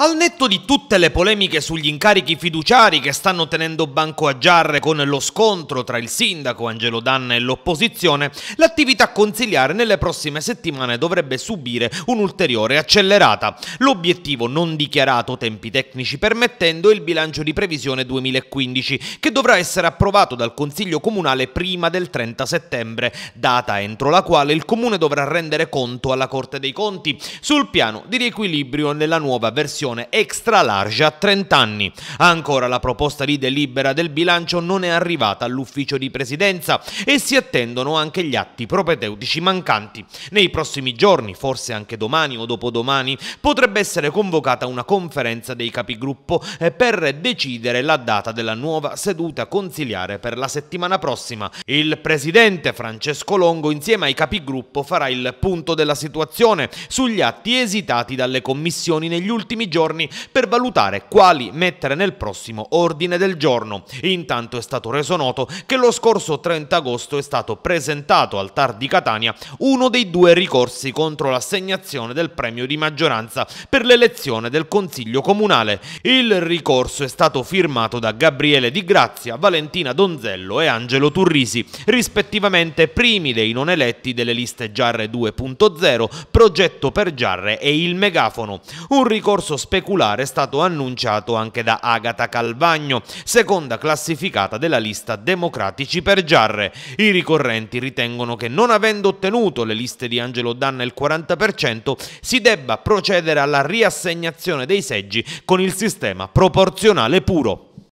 Al netto di tutte le polemiche sugli incarichi fiduciari che stanno tenendo banco a giarre con lo scontro tra il sindaco Angelo Danna e l'opposizione, l'attività consiliare nelle prossime settimane dovrebbe subire un'ulteriore accelerata. L'obiettivo non dichiarato tempi tecnici permettendo è il bilancio di previsione 2015 che dovrà essere approvato dal Consiglio Comunale prima del 30 settembre, data entro la quale il Comune dovrà rendere conto alla Corte dei Conti sul piano di riequilibrio nella nuova versione pensione extra large a 30 anni. Ancora la proposta di delibera del bilancio non è arrivata all'ufficio di presidenza e si attendono anche gli atti propedeutici mancanti. Nei prossimi giorni, forse anche domani o dopodomani, potrebbe essere convocata una conferenza dei capigruppo eh, per decidere la data della nuova seduta consiliare per la settimana prossima. Il presidente Francesco Longo insieme ai capigruppo farà il punto della situazione sugli atti esitati dalle commissioni negli ultimi giorni giorni per valutare quali mettere nel prossimo ordine del giorno. Intanto è stato reso noto che lo scorso 30 agosto è stato presentato al TAR di Catania uno dei due ricorsi contro l'assegnazione del premio di maggioranza per l'elezione del Consiglio Comunale. Il ricorso è stato firmato da Gabriele Di Grazia, Valentina Donzello e Angelo Turrisi, rispettivamente primi dei non eletti delle liste Giarre 2.0, Progetto per Giarre e Il Megafono. Un ricorso speciale speculare è stato annunciato anche da Agata Calvagno, seconda classificata della lista Democratici per Giarre. I ricorrenti ritengono che non avendo ottenuto le liste di Angelo Danna il 40%, si debba procedere alla riassegnazione dei seggi con il sistema proporzionale puro.